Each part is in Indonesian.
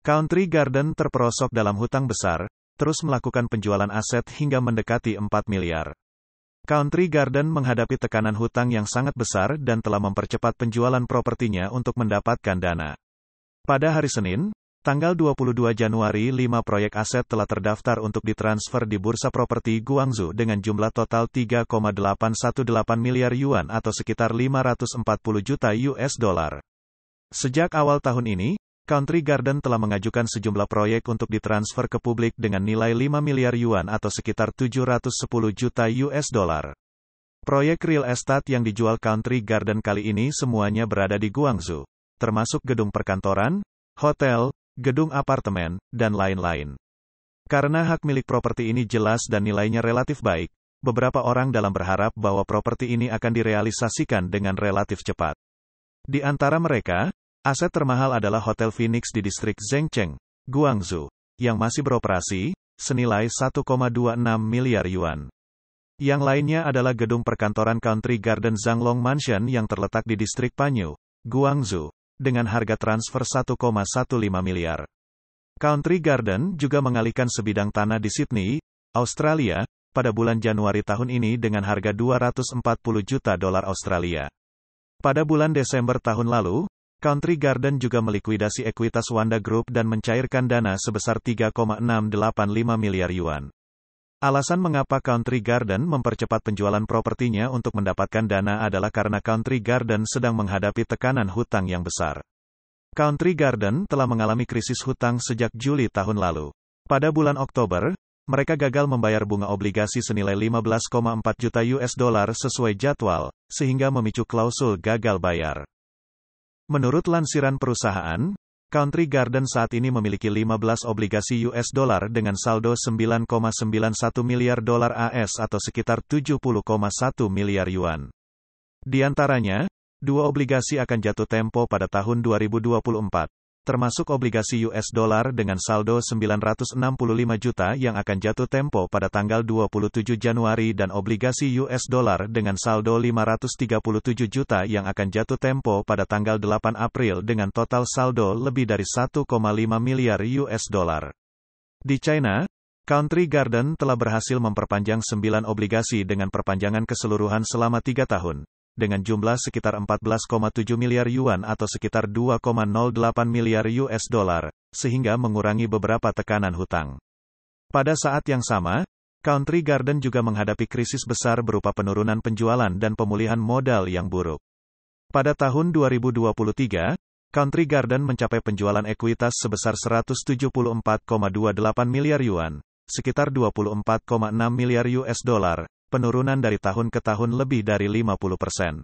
Country Garden terperosok dalam hutang besar, terus melakukan penjualan aset hingga mendekati 4 miliar. Country Garden menghadapi tekanan hutang yang sangat besar dan telah mempercepat penjualan propertinya untuk mendapatkan dana. Pada hari Senin, tanggal 22 Januari, 5 proyek aset telah terdaftar untuk ditransfer di Bursa Properti Guangzhou dengan jumlah total 3,818 miliar yuan atau sekitar 540 juta US dollar. Sejak awal tahun ini, Country Garden telah mengajukan sejumlah proyek untuk ditransfer ke publik dengan nilai 5 miliar yuan atau sekitar 710 juta US dollar. Proyek real estate yang dijual Country Garden kali ini semuanya berada di Guangzhou, termasuk gedung perkantoran, hotel, gedung apartemen, dan lain-lain. Karena hak milik properti ini jelas dan nilainya relatif baik, beberapa orang dalam berharap bahwa properti ini akan direalisasikan dengan relatif cepat. Di antara mereka, Aset termahal adalah Hotel Phoenix di distrik Zhengcheng, Guangzhou, yang masih beroperasi, senilai 1,26 miliar yuan. Yang lainnya adalah gedung perkantoran Country Garden Zhanglong Mansion yang terletak di distrik Panyu, Guangzhou, dengan harga transfer 1,15 miliar. Country Garden juga mengalihkan sebidang tanah di Sydney, Australia, pada bulan Januari tahun ini dengan harga 240 juta dolar Australia. Pada bulan Desember tahun lalu, Country Garden juga melikuidasi ekuitas Wanda Group dan mencairkan dana sebesar 3,685 miliar yuan. Alasan mengapa Country Garden mempercepat penjualan propertinya untuk mendapatkan dana adalah karena Country Garden sedang menghadapi tekanan hutang yang besar. Country Garden telah mengalami krisis hutang sejak Juli tahun lalu. Pada bulan Oktober, mereka gagal membayar bunga obligasi senilai 15,4 juta US dollar sesuai jadwal, sehingga memicu klausul gagal bayar. Menurut lansiran perusahaan, Country Garden saat ini memiliki 15 obligasi US dollar dengan saldo 9,91 miliar dolar AS atau sekitar 70,1 miliar yuan. Di antaranya, dua obligasi akan jatuh tempo pada tahun 2024 termasuk obligasi US dollar dengan saldo 965 juta yang akan jatuh tempo pada tanggal 27 Januari dan obligasi US dollar dengan saldo 537 juta yang akan jatuh tempo pada tanggal 8 April dengan total saldo lebih dari 1,5 miliar US dollar. Di China, Country Garden telah berhasil memperpanjang 9 obligasi dengan perpanjangan keseluruhan selama 3 tahun dengan jumlah sekitar 14,7 miliar yuan atau sekitar 2,08 miliar US dollar, sehingga mengurangi beberapa tekanan hutang. Pada saat yang sama, Country Garden juga menghadapi krisis besar berupa penurunan penjualan dan pemulihan modal yang buruk. Pada tahun 2023, Country Garden mencapai penjualan ekuitas sebesar 174,28 miliar yuan, sekitar 24,6 miliar US dollar, penurunan dari tahun ke tahun lebih dari 50 persen.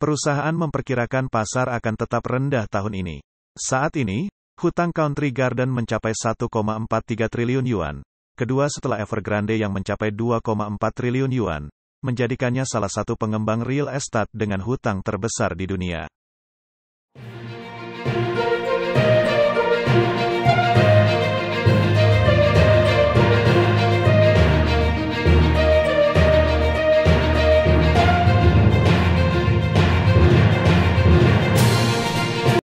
Perusahaan memperkirakan pasar akan tetap rendah tahun ini. Saat ini, hutang Country Garden mencapai 1,43 triliun yuan, kedua setelah Evergrande yang mencapai 2,4 triliun yuan, menjadikannya salah satu pengembang real estate dengan hutang terbesar di dunia.